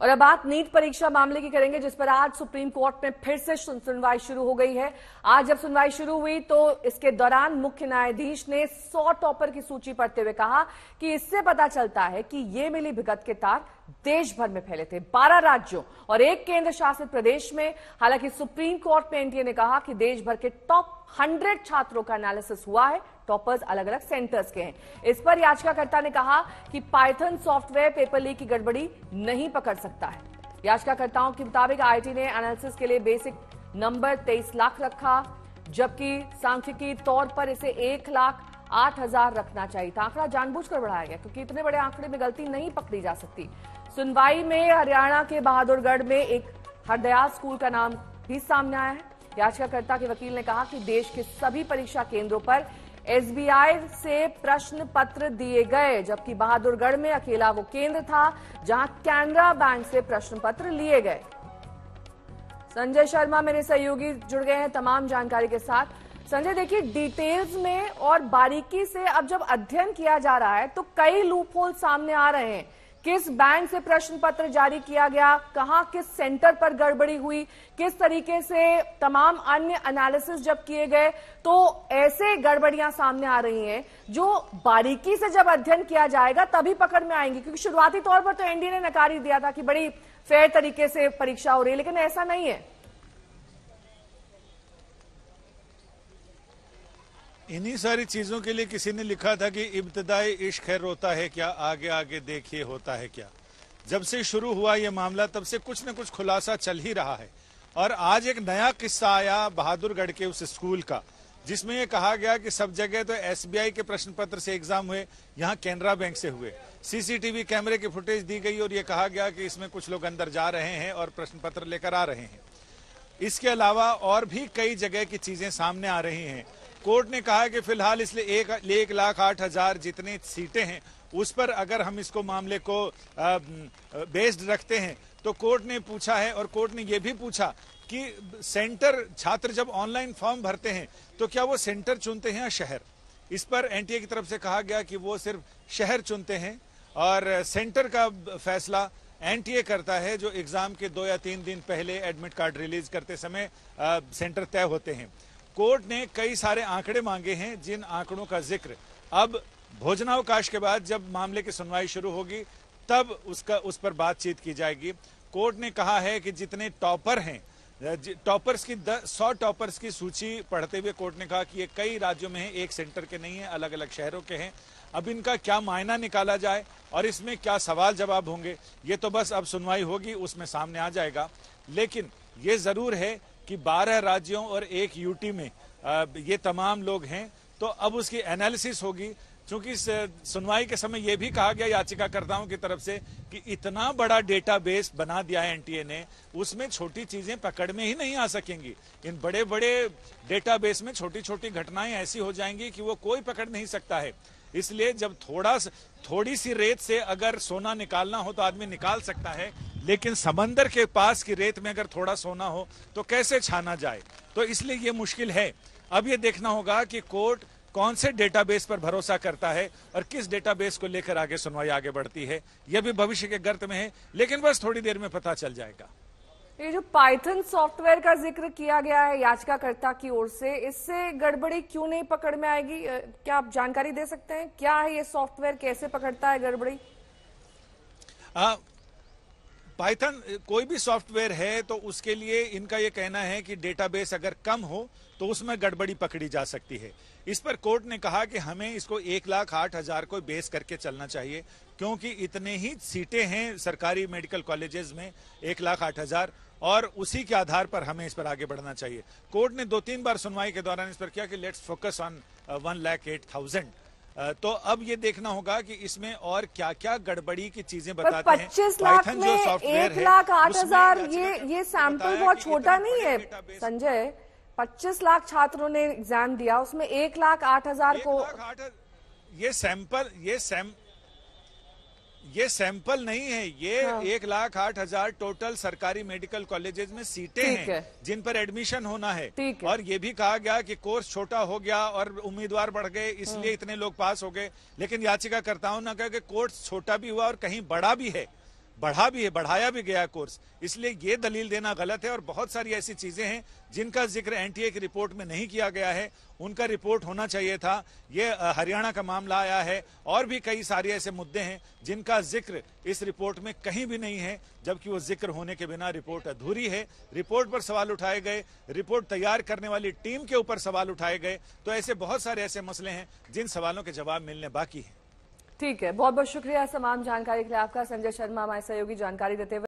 और अब बात नीट परीक्षा मामले की करेंगे जिस पर आज सुप्रीम कोर्ट में फिर से सुनवाई शुरू हो गई है आज जब सुनवाई शुरू हुई तो इसके दौरान मुख्य न्यायाधीश ने 100 टॉपर की सूची पढ़ते हुए कहा कि इससे पता चलता है कि ये मिली भिगत के तार देश भर में फैले थे 12 राज्यों और एक केंद्र शासित प्रदेश में हालांकि सुप्रीम कोर्ट में एनटीए ने कहा कि देश भर के टॉप हंड्रेड छात्रों का एनालिसिस हुआ है टॉपर्स अलग अलग सेंटर्स के हैं इस पर याचिकाकर्ता ने कहा कि पाइथन सॉफ्टवेयर पेपर लीक की गड़बड़ी नहीं पकड़ सकता है याचिकाकर्ताओं के मुताबिक आईटी ने एनालिसिस के लिए बेसिक नंबर तेईस लाख रखा जबकि सांख्यिकी तौर पर इसे एक लाख आठ हजार रखना चाहिए था आंकड़ा कर बढ़ाया गया क्योंकि इतने बड़े आंकड़े में गलती नहीं पकड़ी जा सकती सुनवाई में हरियाणा के बहादुरगढ़ में एक हरदयाल स्कूल का नाम भी सामने आया है याचिकाकर्ता के वकील ने कहा कि देश के सभी परीक्षा केंद्रों पर एसबीआई से प्रश्न पत्र दिए गए जबकि बहादुरगढ़ में अकेला वो केंद्र था जहां कैनरा बैंक से प्रश्न पत्र लिए गए संजय शर्मा मेरे सहयोगी जुड़ गए हैं तमाम जानकारी के साथ संजय देखिए डिटेल्स में और बारीकी से अब जब अध्ययन किया जा रहा है तो कई लूप होल सामने आ रहे हैं किस बैंक से प्रश्न पत्र जारी किया गया कहां किस सेंटर पर गड़बड़ी हुई किस तरीके से तमाम अन्य एनालिसिस जब किए गए तो ऐसे गड़बड़ियां सामने आ रही हैं जो बारीकी से जब अध्ययन किया जाएगा तभी पकड़ में आएंगी क्योंकि शुरुआती तौर पर तो एनडीए ने नकारी दिया था कि बड़ी फेयर तरीके से परीक्षा हो रही है लेकिन ऐसा नहीं है इन्हीं सारी चीज़ों के लिए किसी ने लिखा था कि इब्तदाई इश्क है रोता है क्या आगे आगे देखिए होता है क्या जब से शुरू हुआ ये मामला तब से कुछ न कुछ खुलासा चल ही रहा है और आज एक नया किस्सा आया बहादुरगढ़ के उस स्कूल का जिसमें यह कहा गया कि सब जगह तो एसबीआई के प्रश्न पत्र से एग्जाम हुए यहाँ कैनरा बैंक से हुए सीसीटीवी कैमरे की फुटेज दी गई और यह कहा गया कि इसमें कुछ लोग अंदर जा रहे हैं और प्रश्न पत्र लेकर आ रहे हैं इसके अलावा और भी कई जगह की चीजें सामने आ रही हैं कोर्ट ने कहा कि फिलहाल इसलिए एक, एक लाख आठ हजार जितने सीटें हैं उस पर अगर हम इसको मामले को बेस्ड रखते हैं तो कोर्ट ने पूछा है और कोर्ट ने यह भी पूछा कि सेंटर छात्र जब ऑनलाइन फॉर्म भरते हैं तो क्या वो सेंटर चुनते हैं या शहर इस पर एनटीए की तरफ से कहा गया कि वो सिर्फ शहर चुनते हैं और सेंटर का फैसला एनटीए करता है जो एग्जाम के दो या तीन दिन पहले एडमिट कार्ड रिलीज करते समय सेंटर तय होते हैं कोर्ट ने कई सारे आंकड़े मांगे हैं जिन आंकड़ों का जिक्र अब भोजनावकाश के बाद जब मामले की सुनवाई शुरू होगी तब उसका उस पर बातचीत की जाएगी कोर्ट ने कहा है कि जितने टॉपर हैं टॉपर्स की सौ टॉपर्स की सूची पढ़ते हुए कोर्ट ने कहा कि ये कई राज्यों में है एक सेंटर के नहीं है अलग अलग शहरों के हैं अब इनका क्या मायना निकाला जाए और इसमें क्या सवाल जवाब होंगे ये तो बस अब सुनवाई होगी उसमें सामने आ जाएगा लेकिन ये ज़रूर है कि 12 राज्यों और एक यूटी में ये तमाम लोग हैं तो अब उसकी एनालिसिस होगी क्योंकि सुनवाई के समय यह भी कहा गया याचिकाकर्ताओं की तरफ से कि इतना बड़ा डेटाबेस बना दिया है एनटीए ने उसमें छोटी चीजें पकड़ में ही नहीं आ सकेंगी इन बड़े बड़े डेटाबेस में छोटी छोटी घटनाएं ऐसी हो जाएंगी कि वो कोई पकड़ नहीं सकता है इसलिए जब थोड़ा थोड़ी सी रेत से अगर सोना निकालना हो तो आदमी निकाल सकता है लेकिन समंदर के पास की रेत में अगर थोड़ा सोना हो तो कैसे छाना जाए तो इसलिए ये मुश्किल है अब ये देखना होगा कि कोर्ट कौन से डेटाबेस पर भरोसा करता है और किस डेटाबेस को लेकर आगे सुनवाई आगे बढ़ती है यह भी भविष्य के गर्त में है लेकिन बस थोड़ी देर में पता चल जाएगा ये जो पाइथन सॉफ्टवेयर का जिक्र किया गया है याचिकाकर्ता की ओर से इससे गड़बड़ी क्यों नहीं पकड़ में आएगी क्या आप जानकारी दे सकते हैं क्या है ये सॉफ्टवेयर कैसे पकड़ता है गड़बड़ी पाइथन कोई भी सॉफ्टवेयर है तो उसके लिए इनका ये कहना है कि डेटाबेस अगर कम हो तो उसमें गड़बड़ी पकड़ी जा सकती है इस पर कोर्ट ने कहा कि हमें इसको एक लाख आठ हजार को बेस करके चलना चाहिए क्योंकि इतने ही सीटें हैं सरकारी मेडिकल कॉलेजेस में एक लाख आठ हजार और उसी के आधार पर हमें इस पर आगे बढ़ना चाहिए कोर्ट ने दो तीन बार सुनवाई के दौरान इस पर किया कि let's focus on one lakh eight thousand तो अब ये देखना होगा कि इसमें और क्या क्या गड़बड़ी की चीजें बताते हैं पच्चीस लाख में एक लाख आठ हजार अच्छा ये अच्छा ये सैंपल बहुत छोटा नहीं है संजय पच्चीस लाख छात्रों ने एग्जाम दिया उसमें एक लाख आठ हजार को ये सैंपल ये सैंपल ये सैंपल नहीं है ये हाँ। एक लाख आठ हजार टोटल सरकारी मेडिकल कॉलेजेस में सीटें हैं है। जिन पर एडमिशन होना है और ये भी कहा गया कि कोर्स छोटा हो गया और उम्मीदवार बढ़ गए इसलिए हाँ। इतने लोग पास हो गए लेकिन याचिकाकर्ताओं ने कहा कि कोर्स छोटा भी हुआ और कहीं बड़ा भी है बढ़ा भी है बढ़ाया भी गया कोर्स इसलिए ये दलील देना गलत है और बहुत सारी ऐसी चीज़ें हैं जिनका जिक्र एनटीए की रिपोर्ट में नहीं किया गया है उनका रिपोर्ट होना चाहिए था ये हरियाणा का मामला आया है और भी कई सारे ऐसे मुद्दे हैं जिनका जिक्र इस रिपोर्ट में कहीं भी नहीं है जबकि वो जिक्र होने के बिना रिपोर्ट अधूरी है रिपोर्ट पर सवाल उठाए गए रिपोर्ट तैयार करने वाली टीम के ऊपर सवाल उठाए गए तो ऐसे बहुत सारे ऐसे मसले हैं जिन सवालों के जवाब मिलने बाकी हैं ठीक है बहुत बहुत शुक्रिया इस तमाम जानकारी के लिए आपका संजय शर्मा हमारे सहयोगी जानकारी देते हुए